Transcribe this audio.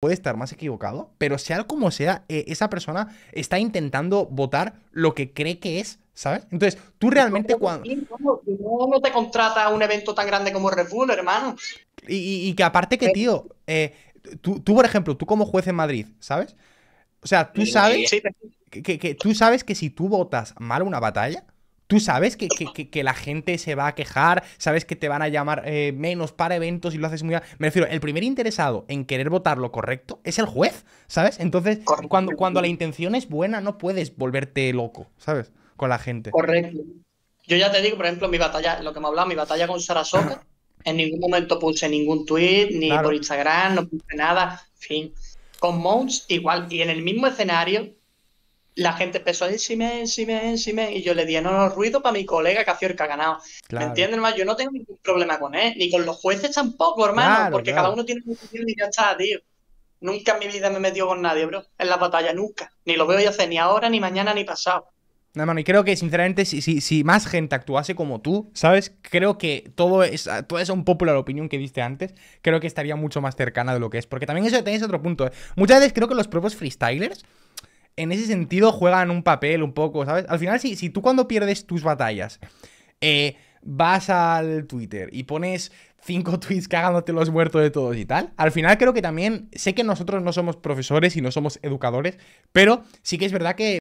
puede estar más equivocado, pero sea como sea, e, esa persona está intentando votar lo que cree que es, ¿sabes? Entonces, tú realmente cuando... No, te contrata un evento tan grande como Red Bull, hermano. Y, que aparte que, eh. tío, eh, tú, por ejemplo, tú como juez en Madrid, ¿sabes? O sea, tú sabes que tú sabes que si tú votas mal una batalla, Tú sabes que, que, la gente se va a quejar, sabes que te van a llamar eh, menos para eventos y lo haces muy... Me refiero, el primer interesado en querer votar lo correcto es el juez, ¿sabes? Entonces, cuando, cuando la intención es buena, no puedes volverte loco, ¿sabes? Con la gente. Correcto. Yo ya te digo, por ejemplo, mi batalla, lo que me hablado, mi batalla con Sarasota, en ningún momento puse ningún tweet, ni por Instagram, no puse nada, en fin. Con Mons, igual, y en el mismo escenario, la gente empezó a decir me sí, me, y yo le di no, ruidos ruido para mi colega que ha ganado. Claro. ¿Me entiendes, hermano? Yo no tengo ningún problema con él, ni con los jueces tampoco, hermano, porque cada uno tiene su opinión y ya está, tío. Nunca en mi vida me he metido con nadie, bro, en la batalla, nunca. Ni lo veo yo hacer, ni ahora, ni mañana, ni pasado. No, hermano, y creo que sinceramente, si, si, más gente actuase como tú, ¿sabes? Creo que todo es, toda esa popular opinión que viste antes, creo que estaría mucho más cercana de lo que es. Porque también eso tenéis otro punto. ¿eh? Muchas veces creo que los propios freestylers en ese sentido juegan un papel un poco, ¿sabes? Al final, si, si tú cuando pierdes tus batallas, eh, vas al Twitter y pones cinco tweets cagándote los muertos de todos y tal. Al final creo que también, sé que nosotros no somos profesores y no somos educadores, pero sí que es verdad que...